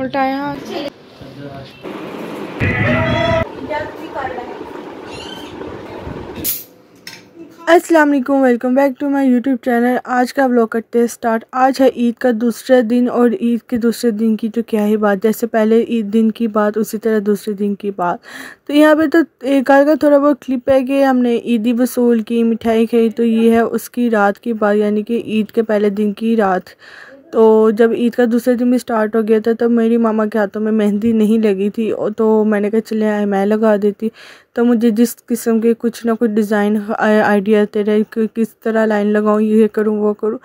उल्टा यहाँ Aslam welcome back to my YouTube channel आज का ब्लॉग करते हैं स्टार्ट आज है ईद का दूसरा दिन और ईद के दूसरे दिन की तो क्या ही बात जैसे पहले ईद दिन की बात उसी तरह दूसरे दिन की बात तो यहाँ पे तो एक आध का थोड़ा बहुत क्लिप है कि हमने ईदी वसूल की मिठाई खाई तो ये है उसकी रात की बात यानी कि ईद के पहले दिन की रात तो जब ईद का दूसरे दिन भी स्टार्ट हो गया था तब मेरी मामा के हाथों में मेहंदी नहीं लगी थी तो मैंने कहा चले मैं लगा देती तो मुझे जिस किस्म के कुछ ना कुछ डिज़ाइन आइडिया आते रहे कि किस तरह लाइन लगाऊँ ये करूँ वो करूँ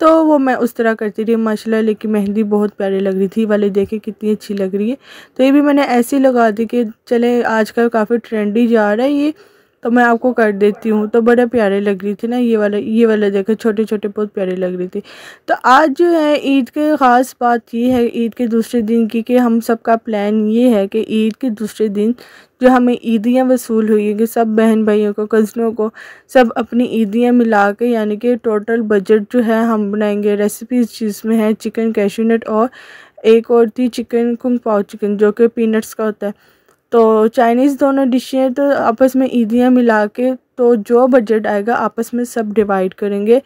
तो वो मैं उस तरह करती रही माशाल्लाह लेकिन मेहंदी बहुत प्यारी लग रही थी वाले देखे कितनी अच्छी लग रही है तो ये भी मैंने ऐसी लगा दी कि चले आजकल काफ़ी ट्रेंडी जा रहा है ये तो मैं आपको कर देती हूँ तो बड़े प्यारे लग रही थी ना ये वाला ये वाला देखो छोटे छोटे बहुत प्यारे लग रही थी तो आज जो है ईद के ख़ास बात ये है ईद के दूसरे दिन की कि हम सब का प्लान ये है कि ईद के दूसरे दिन जो हमें ईदियाँ वसूल हुई है कि सब बहन भाइयों को कज़नों को सब अपनी ईदियाँ मिला के यानी कि टोटल बजट जो है हम बनाएंगे रेसिपी जिसमें चीज़ में है चिकन कैशूनट और एक और थी चिकन कुंग पाव चिकन जो कि पीनट्स का होता है तो चाइनीज़ दोनों डिशें तो आपस में ईदियाँ मिला के तो जो बजट आएगा आपस में सब डिवाइड करेंगे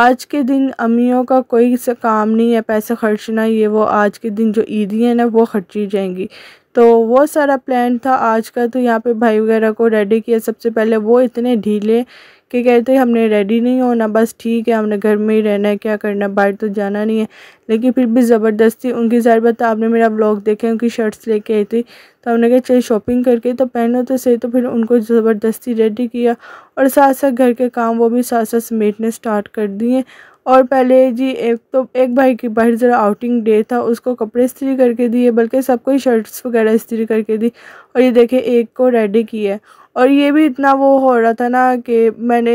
आज के दिन अमियों का कोई सा काम नहीं है पैसा खर्चना ये वो आज के दिन जो ईदियाँ ना वो खर्ची जाएंगी तो वो सारा प्लान था आज का तो यहाँ पे भाई वगैरह को रेडी किया सबसे पहले वो इतने ढीले कि कहते हमने रेडी नहीं होना बस ठीक है हमने घर में ही रहना है क्या करना है बाहर तो जाना नहीं है लेकिन फिर भी ज़बरदस्ती उनकी ज़ाहिर बात आपने मेरा ब्लॉग देखा उनकी शर्ट्स लेके आई थी तो हमने कहा चलिए शॉपिंग करके तो पहनो तो सही तो फिर उनको ज़बरदस्ती रेडी किया और साथ साथ घर के काम वो भी साथ साथ समेटने स्टार्ट कर दिए और पहले जी एक तो एक भाई की बाहर ज़रा आउटिंग डे था उसको कपड़े इस्त्री करके दिए बल्कि सबको ही शर्ट्स वगैरह इस्त्री करके दी और ये देखे एक को रेडी किया और ये भी इतना वो हो रहा था ना कि मैंने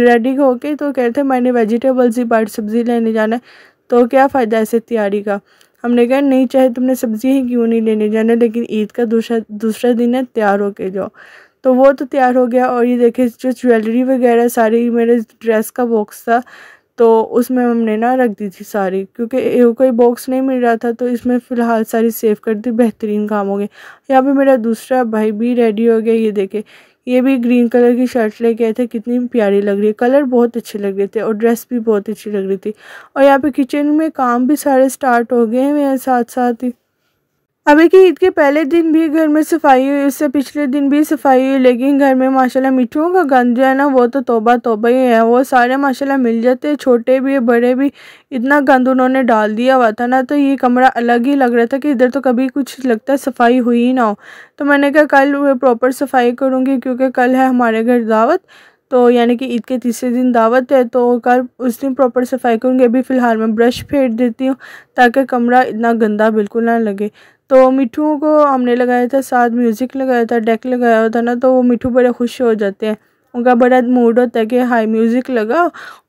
रेडी होके तो कहते मैंने वेजिटेबल्स ही बाहर सब्ज़ी लेने जाना है तो क्या फ़ायदा ऐसे तैयारी का हमने कहा नहीं चाहे तुमने सब्ज़ी ही क्यों नहीं लेने जाना लेकिन ईद का दूसरा दूसरा दिन है तैयार होके जाओ तो वो तो तैयार हो गया और ये देखे जो ज्वेलरी वगैरह सारी मेरे ड्रेस का बॉक्स था तो उसमें हमने ना रख दी थी सारी क्योंकि कोई बॉक्स नहीं मिल रहा था तो इसमें फ़िलहाल सारी सेव कर दी बेहतरीन काम हो गए यहाँ पर मेरा दूसरा भाई भी रेडी हो गया ये देखे ये भी ग्रीन कलर की शर्ट लेके आए थे कितनी प्यारी लग रही है कलर बहुत अच्छे लग रहे थे और ड्रेस भी बहुत अच्छी लग रही थी और यहाँ पे किचन में काम भी सारे स्टार्ट हो गए हैं मेरे साथ साथ ही अभी की ईद के पहले दिन भी घर में सफाई हुई उससे पिछले दिन भी सफाई हुई लेकिन घर में माशाल्लाह मिठुओं का गंद जो है ना वो तो तोबा तोबा ही है वो सारे माशाल्लाह मिल जाते हैं छोटे भी बड़े भी इतना गंद उन्होंने डाल दिया हुआ था ना तो ये कमरा अलग ही लग रहा था कि इधर तो कभी कुछ लगता है सफाई हुई ही ना हो तो मैंने कहा कल प्रॉपर सफाई करूँगी क्योंकि कल है हमारे घर दावत तो यानी कि ईद के तीसरे दिन दावत है तो कल उस दिन प्रॉपर सफाई करूँगी अभी फ़िलहाल मैं ब्रश फेर देती हूँ ताकि कमरा इतना गंदा बिल्कुल ना लगे तो मिठू को हमने लगाया था साथ म्यूज़िक लगाया था डेक लगाया हुआ था ना तो वो मिठू बड़े खुश हो जाते हैं उनका बड़ा मूड होता है कि हाई म्यूज़िक लगा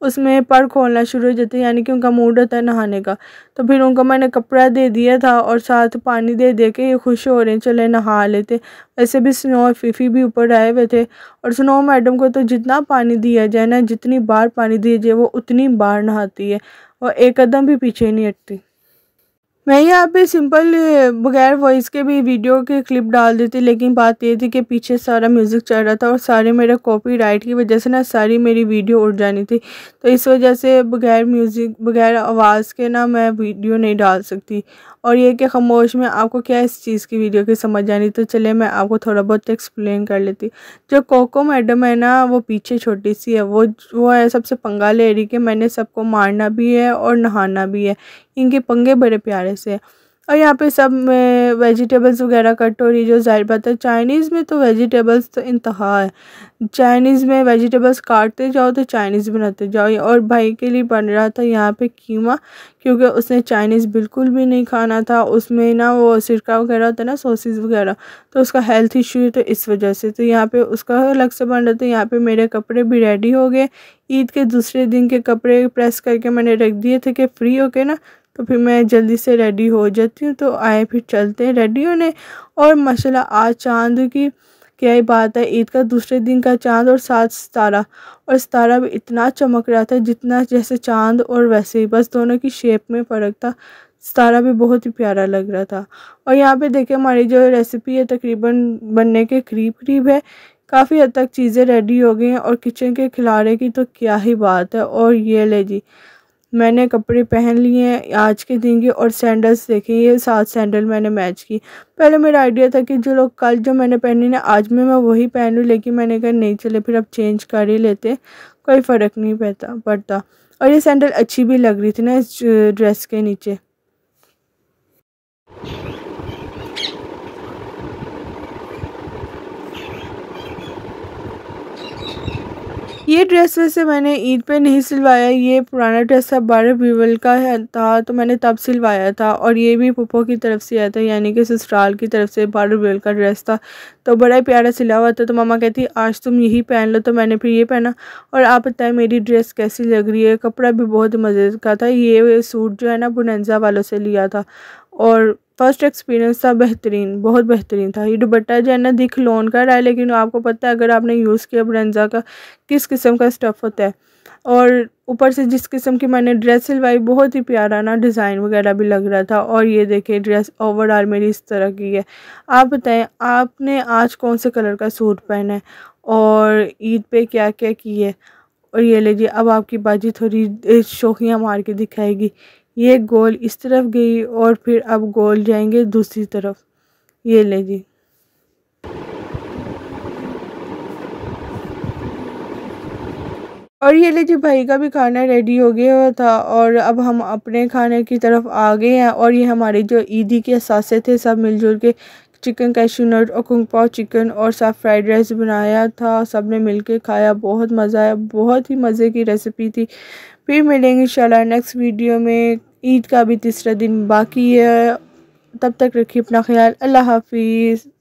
उसमें पर खोलना शुरू हो जाते हैं यानी कि उनका मूड होता है नहाने का तो फिर उनको मैंने कपड़ा दे दिया था और साथ पानी दे दे के ये खुश हो रहे हैं चले नहा लेते वैसे भी स्नो फीफी भी ऊपर आए हुए थे और स्नो मैडम को तो जितना पानी दिया जाए ना जितनी बार पानी दिया जाए वो उतनी बार नहाती है वो एक कदम भी पीछे नहीं हटती मैं यहाँ पे सिंपल बगैर वॉइस के भी वीडियो के क्लिप डाल देती लेकिन बात ये थी कि पीछे सारा म्यूज़िक चल रहा था और सारे मेरे कॉपीराइट की वजह से ना सारी मेरी वीडियो उड़ जानी थी तो इस वजह से बगैर म्यूज़िक बगैर आवाज़ के ना मैं वीडियो नहीं डाल सकती और ये कि खामोश में आपको क्या इस चीज़ की वीडियो की समझ आनी तो चले मैं आपको थोड़ा बहुत एक्सप्लेन कर लेती जो कोको मैडम है ना वो पीछे छोटी सी है वो वो है सबसे पंगा ले रही कि मैंने सबको मारना भी है और नहाना भी है इनके पंगे बड़े प्यारे से और यहाँ पे सब में वेजिटेबल्स वगैरह कट हो रही है जो ज़ाहिर बात है चाइनीज़ में तो वेजिटेबल्स तो इंतहा है चाइनीज़ में वेजिटेबल्स काटते जाओ तो चाइनीज़ बनाते जाओ और भाई के लिए बन रहा था यहाँ पे कीमा क्योंकि उसने चाइनीज़ बिल्कुल भी नहीं खाना था उसमें ना वो सिरका वगैरह होता है ना सॉसेज वगैरह तो उसका हेल्थ इशू है तो इस वजह से तो यहाँ पर उसका अलग से बन रहा था यहाँ पर मेरे कपड़े भी रेडी हो गए ईद के दूसरे दिन के कपड़े प्रेस करके मैंने रख दिए थे कि फ्री होके ना तो फिर मैं जल्दी से रेडी हो जाती हूँ तो आए फिर चलते हैं रेडी होने और मसला आज चांद की क्या ही बात है ईद का दूसरे दिन का चांद और साथ सितारा और सितारा भी इतना चमक रहा था जितना जैसे चांद और वैसे ही बस दोनों की शेप में फ़र्क था सितारा भी बहुत ही प्यारा लग रहा था और यहाँ पे देखिए हमारी जो रेसिपी है तकरीबन बनने के करीब करीब है काफ़ी हद तक चीज़ें रेडी हो गई हैं और किचन के खिलाड़े की तो क्या ही बात है और ये ले जी मैंने कपड़े पहन लिए हैं आज के दिन के और सैंडल्स देखे ये सात सैंडल मैंने मैच की पहले मेरा आइडिया था कि जो लोग कल जो मैंने पहनी ना आज में मैं वही पहन लूँ लेकिन मैंने कहा नहीं चले फिर अब चेंज कर ही लेते कोई फ़र्क नहीं पड़ता पड़ता और ये सैंडल अच्छी भी लग रही थी ना इस ड्रेस के नीचे ये ड्रेस वैसे मैंने ईद पे नहीं सिलवाया ये पुराना ड्रेस था बारह बीवल का था तो मैंने तब सिलवाया था और ये भी पप्पो की तरफ से आया था यानी कि ससुराल की तरफ से बारह बीवल का ड्रेस था तो बड़ा ही प्यारा सिला हुआ था तो मामा कहती आज तुम यही पहन लो तो मैंने फिर ये पहना और आप बताएं मेरी ड्रेस कैसी लग रही है कपड़ा भी बहुत मज़े का था ये सूट जो है ना बुनजा वालों से लिया था और फ़र्स्ट एक्सपीरियंस था बेहतरीन बहुत बेहतरीन था ये दुबट्टा जो है ना दिख लोन का रहा है लेकिन आपको पता है अगर आपने यूज़ किया ब्रेंजा का किस किस्म का स्टफ़ होता है और ऊपर से जिस किस्म की मैंने ड्रेस सिलवाई बहुत ही प्यारा ना डिज़ाइन वगैरह भी लग रहा था और ये देखिए ड्रेस ओवरऑल मेरी इस तरह की है आप बताएं आपने आज कौन से कलर का सूट पहना है और ईद पे क्या क्या की है और ये लीजिए अब आपकी बाजी थोड़ी शोखियाँ मार के दिखाएगी ये गोल इस तरफ गई और फिर अब गोल जाएंगे दूसरी तरफ ये ले जी और ये ले जी भाई का भी खाना रेडी हो गया हुआ था और अब हम अपने खाने की तरफ आ गए हैं और ये हमारे जो ईदी के सासे थे सब मिलजुल के चिकन कैशू नट और कुंग पाव चिकन और साफ फ्राइड राइस बनाया था सब ने मिल के खाया बहुत मज़ा आया बहुत ही मज़े की रेसिपी थी फिर मिलेंगे इंशाल्लाह नेक्स्ट वीडियो में ईद का भी तीसरा दिन बाकी है तब तक रखिए अपना ख्याल अल्लाह हाफिज़